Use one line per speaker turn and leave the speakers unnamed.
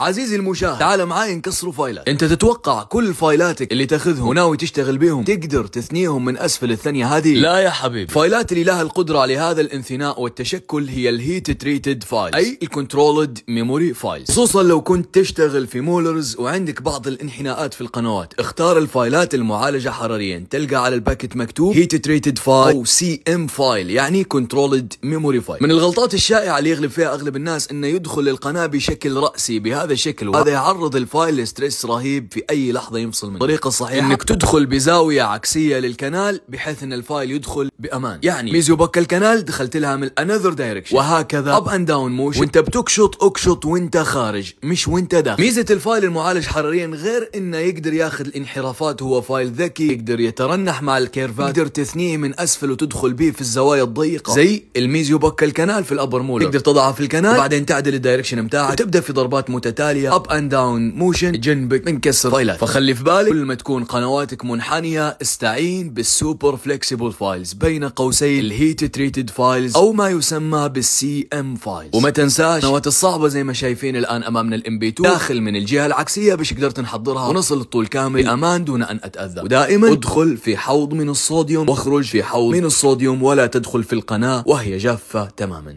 عزيزي المشاهد تعال معاي نكسروا فايلات انت تتوقع كل فايلاتك اللي تاخذهم وناوي تشتغل بيهم تقدر تثنيهم من اسفل الثانية هذه لا يا حبيبي فايلات اللي لها القدرة على هذا الانثناء والتشكل هي الهيت تريتد فايل اي الكنترولد ميموري فايل خصوصا لو كنت تشتغل في مولرز وعندك بعض الانحناءات في القنوات اختار الفايلات المعالجة حراريا تلقى على الباكت مكتوب هيت تريتد فايل او سي ام فايل يعني كنترولد ميموري فايل من الغلطات الشائعة اللي يغلب فيها اغلب الناس انه يدخل القناة بشكل رأسي بهذا هذا شكل وهذا يعرض الفايل لستريس رهيب في اي لحظه يفصل منه الطريقه الصحيحه انك تدخل بزاويه عكسيه للكنال بحيث ان الفايل يدخل بامان يعني ميزو بك الكنال دخلت لها من انذر دايركشن وهكذا اب اند داون موشن وانت بتكشط اكشط وانت خارج مش وانت داخل ميزه الفايل المعالج حراريا غير انه يقدر ياخذ الانحرافات هو فايل ذكي يقدر يترنح مع الكيرفات تقدر تثنيه من اسفل وتدخل به في الزوايا الضيقه زي الميزيو بك الكنال في الابر مولر تقدر تضعه في الكنال وبعدين تعدل الدايركشن بتاعك وتبدا في ضربات متتاليه تالية اب اند داون موشن جنبك منكسر فايلات فخلي في بالك كل ما تكون قنواتك منحنيه استعين بالسوبر فليكسيبل فايلز بين قوسين الهيت تريتد فايلز او ما يسمى بالسي ام فايلز وما تنساش القنوات الصعبه زي ما شايفين الان امامنا الام بي 2 داخل من الجهه العكسيه باش قدرت نحضرها ونصل الطول كامل بامان دون ان اتاذى ودائما ادخل في حوض من الصوديوم واخرج في حوض من الصوديوم ولا تدخل في القناه وهي جافه تماما